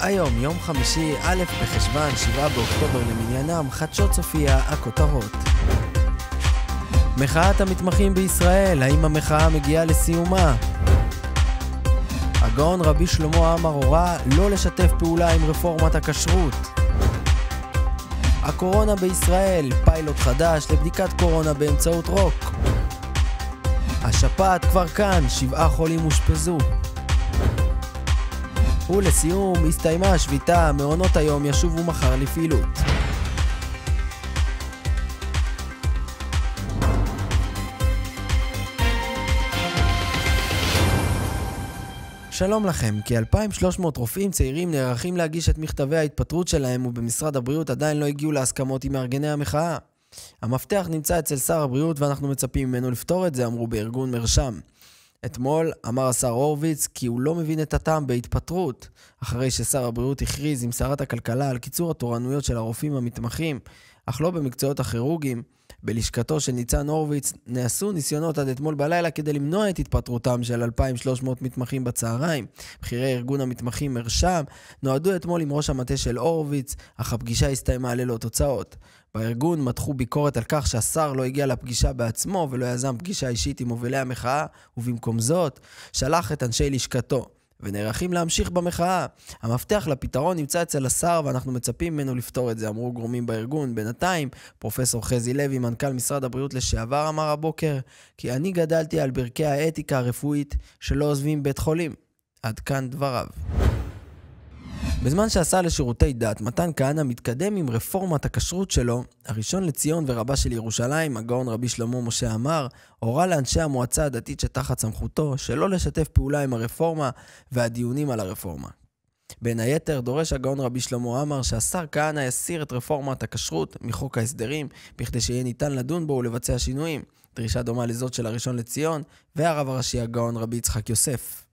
היום יום חמישי, א' בחשוון, 7 באוקטובר למניינם, חדשות צופיה, הכותרות. מחאת המתמחים בישראל, האם המחאה מגיעה לסיומה? הגאון רבי שלמה עמר הורה לא לשתף פעולה עם רפורמת הכשרות. הקורונה בישראל, פיילוט חדש לבדיקת קורונה באמצעות רוק. השפעת כבר כאן, שבעה חולים אושפזו. ולסיום, הסתיימה השביתה, מעונות היום ישובו מחר לפעילות. שלום לכם, כ-2,300 רופאים צעירים נערכים להגיש את מכתבי ההתפטרות שלהם ובמשרד הבריאות עדיין לא הגיעו להסכמות עם מארגני המחאה. המפתח נמצא אצל שר הבריאות ואנחנו מצפים ממנו לפתור את זה, אמרו בארגון מרשם. אתמול אמר השר הורוביץ כי הוא לא מבין את הטעם בהתפטרות, אחרי ששר הבריאות הכריז עם שרת הכלכלה על קיצור התורנויות של הרופאים המתמחים, אך לא במקצועות הכירורגיים. בלשכתו של ניצן הורוביץ נעשו ניסיונות עד אתמול בלילה כדי למנוע את התפטרותם של 2,300 מתמחים בצהריים. בכירי ארגון המתמחים מרשם נועדו אתמול עם ראש המטה של הורוביץ, אך הפגישה הסתיימה ללא תוצאות. בארגון מתחו ביקורת על כך שהשר לא הגיע לפגישה בעצמו ולא יזם פגישה אישית עם מובילי המחאה, ובמקום זאת שלח את אנשי לשכתו. ונערכים להמשיך במחאה. המפתח לפתרון נמצא אצל השר ואנחנו מצפים ממנו לפתור את זה, אמרו גורמים בארגון. בינתיים, פרופסור חזי לוי, מנכ"ל משרד הבריאות לשעבר, אמר הבוקר כי אני גדלתי על ברכי האתיקה הרפואית שלא עוזבים בית חולים. עד כאן דבריו. בזמן שעשה לשירותי דת, מתן כהנא, מתקדם עם רפורמת הכשרות שלו, הראשון לציון ורבה של ירושלים, הגאון רבי שלמה משה אמר, הורה לאנשי המועצה הדתית שתחת סמכותו שלא לשתף פעולה עם הרפורמה והדיונים על הרפורמה. בין היתר, דורש הגאון רבי שלמה עמאר שהשר כהנא יסיר את רפורמת הכשרות מחוק ההסדרים, בכדי שיהיה ניתן לדון בו ולבצע שינויים. דרישה דומה לזאת של הראשון לציון, והרב הראשי הגאון רבי יצחק יוסף.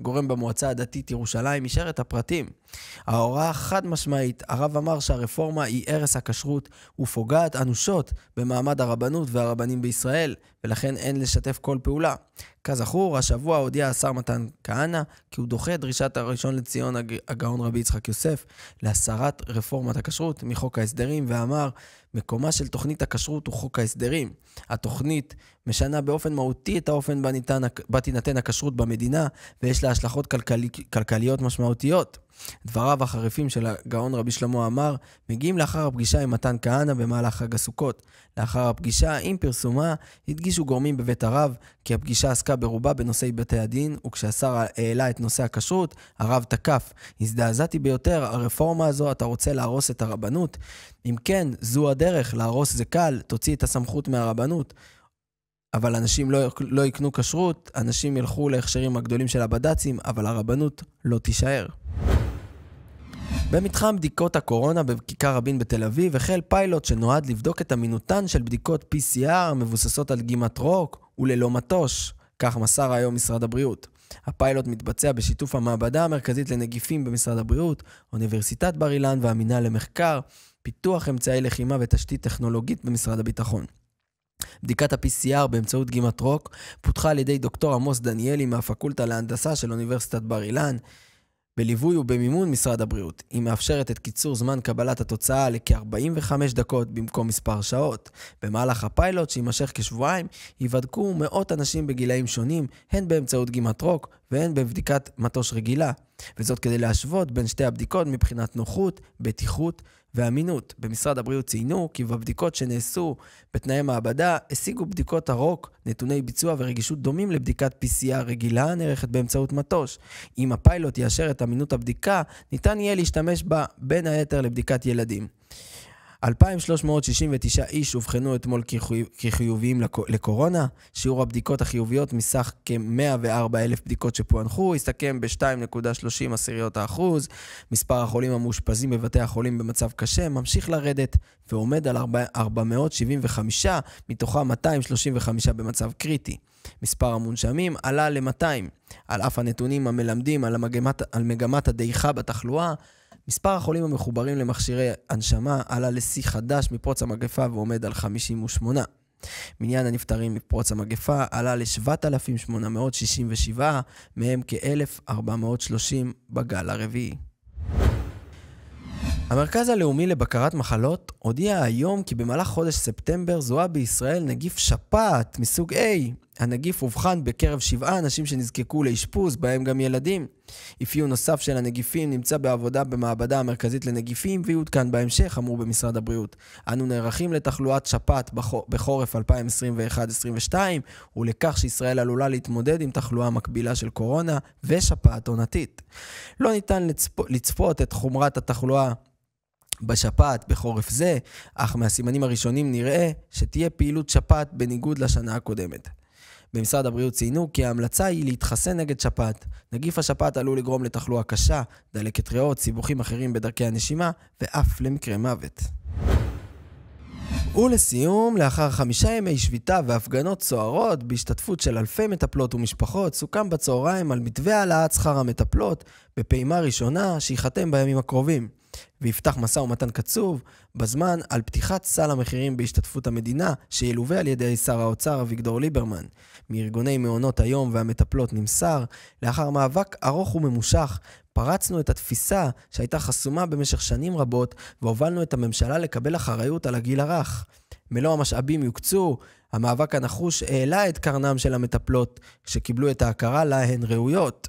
גורם במועצה הדתית ירושלים אישר את הפרטים. ההוראה החד משמעית, הרב אמר שהרפורמה היא הרס הכשרות ופוגעת אנושות במעמד הרבנות והרבנים בישראל, ולכן אין לשתף כל פעולה. כזכור, השבוע הודיע השר מתן כהנא כי הוא דוחה את דרישת הראשון לציון הגאון רבי יצחק יוסף להסרת רפורמת הכשרות מחוק ההסדרים, ואמר, מקומה של תוכנית הכשרות הוא חוק ההסדרים. התוכנית משנה באופן מהותי את האופן בה, בה תינתן הכשרות במדינה, ויש לה השלכות כלכלי, כלכליות משמעותיות. דבריו החריפים של הגאון רבי שלמה אמר, מגיעים לאחר הפגישה עם מתן כהנא במהלך חג הסוכות. לאחר הפגישה, עם פרסומה, הדגישו גורמים בבית הרב כי הפגישה עסקה ברובה בנושאי בתי הדין, וכשהשר העלה את נושא הכשרות, הרב תקף. הזדעזעתי ביותר, הרפורמה הזו, אתה רוצה להרוס את הרבנות? אם כן, זו הדרך, להרוס זה קל, תוציא את הסמכות מהרבנות. אבל אנשים לא, לא יקנו כשרות, אנשים ילכו להכשרים הגדולים של הבד"צים, אבל הרבנות לא תישאר. במתחם בדיקות הקורונה בכיכר רבין בתל אביב החל פיילוט שנועד לבדוק את אמינותן של בדיקות PCR המבוססות על דגימת רוק וללא מטוש, כך מסר היום משרד הבריאות. הפיילוט מתבצע בשיתוף המעבדה המרכזית לנגיפים במשרד הבריאות, אוניברסיטת בר אילן והמינהל למחקר, פיתוח אמצעי לחימה ותשתית טכנולוגית במשרד הביטחון. בדיקת ה-PCR באמצעות דגימת רוק פותחה על ידי דוקטור עמוס דניאלי מהפקולטה להנדסה של אוניברסיטת בר אילן. בליווי ובמימון משרד הבריאות. היא מאפשרת את קיצור זמן קבלת התוצאה לכ-45 דקות במקום מספר שעות. במהלך הפיילוט, שיימשך כשבועיים, ייבדקו מאות אנשים בגילאים שונים, הן באמצעות גימת רוק והן בבדיקת מטוש רגילה, וזאת כדי להשוות בין שתי הבדיקות מבחינת נוחות, בטיחות ואמינות. במשרד הבריאות ציינו כי בבדיקות שנעשו בתנאי מעבדה, השיגו בדיקות הרוק, נתוני ביצוע ורגישות דומים לבדיקת PCR רגילה הנערכת באמצעות מטוש. אם הפיילוט יאשר את אמינות הבדיקה, ניתן יהיה להשתמש בה בין היתר לבדיקת ילדים. 2,369 איש אובחנו אתמול כחיוב, כחיוביים לקורונה. שיעור הבדיקות החיוביות מסך כ 104000 בדיקות שפוענחו הסתכם ב-2.30 עשיריות האחוז. מספר החולים המאושפזים בבתי החולים במצב קשה ממשיך לרדת ועומד על 475, מתוכם 235 במצב קריטי. מספר המונשמים עלה ל-200, על אף הנתונים המלמדים על המגמת, על מגמת הדעיכה בתחלואה. מספר החולים המחוברים למכשירי הנשמה עלה לשיא חדש מפרוץ המגפה ועומד על 58. מניין הנפטרים מפרוץ המגפה עלה ל-7,867, מהם כ-1,430 בגל הרביעי. המרכז הלאומי לבקרת מחלות הודיע היום כי במהלך חודש ספטמבר זוהה בישראל נגיף שפעת מסוג A, הנגיף אובחן בקרב שבעה אנשים שנזקקו לאשפוז, בהם גם ילדים. אפיון נוסף של הנגיפים נמצא בעבודה במעבדה המרכזית לנגיפים ויעודכן בהמשך, אמור במשרד הבריאות. אנו נערכים לתחלואת שפעת בחורף 2021-2022 ולכך שישראל עלולה להתמודד עם תחלואה מקבילה של קורונה ושפעת עונתית. לא ניתן לצפ... לצפות את חומרת התחלואה בשפעת בחורף זה, אך מהסימנים הראשונים נראה שתהיה פעילות שפעת בניגוד לשנה הקודמת. במשרד הבריאות ציינו כי ההמלצה היא להתחסן נגד שפעת. נגיף השפעת עלול לגרום לתחלואה קשה, דלקת ריאות, סיבוכים אחרים בדרכי הנשימה, ואף למקרה מוות. ולסיום, לאחר חמישה ימי שביתה והפגנות סוערות בהשתתפות של אלפי מטפלות ומשפחות, סוכם בצהריים על מתווה העלאת שכר המטפלות בפעימה ראשונה שייחתם בימים הקרובים. ויפתח משא ומתן קצוב בזמן על פתיחת סל המחירים בהשתתפות המדינה, שילווה על ידי שר האוצר אביגדור ליברמן. מארגוני מעונות היום והמטפלות נמסר, לאחר מאבק ארוך וממושך, פרצנו את התפיסה שהייתה חסומה במשך שנים רבות, והובלנו את הממשלה לקבל אחריות על הגיל הרך. מלוא המשאבים יוקצו, המאבק הנחוש העלה את קרנם של המטפלות, שקיבלו את ההכרה לה הן ראויות.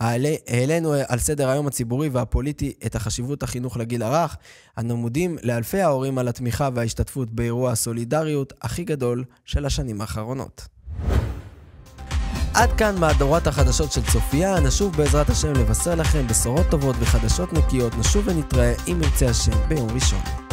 העלינו אה, על סדר היום הציבורי והפוליטי את החשיבות החינוך לגיל הרך. אנו מודים לאלפי ההורים על התמיכה וההשתתפות באירוע הסולידריות הכי גדול של השנים האחרונות. עד כאן מהדורת החדשות של צופיה, נשוב בעזרת השם לבשר לכם בשורות טובות וחדשות נקיות, נשוב ונתראה אם ירצה השם ביום ראשון.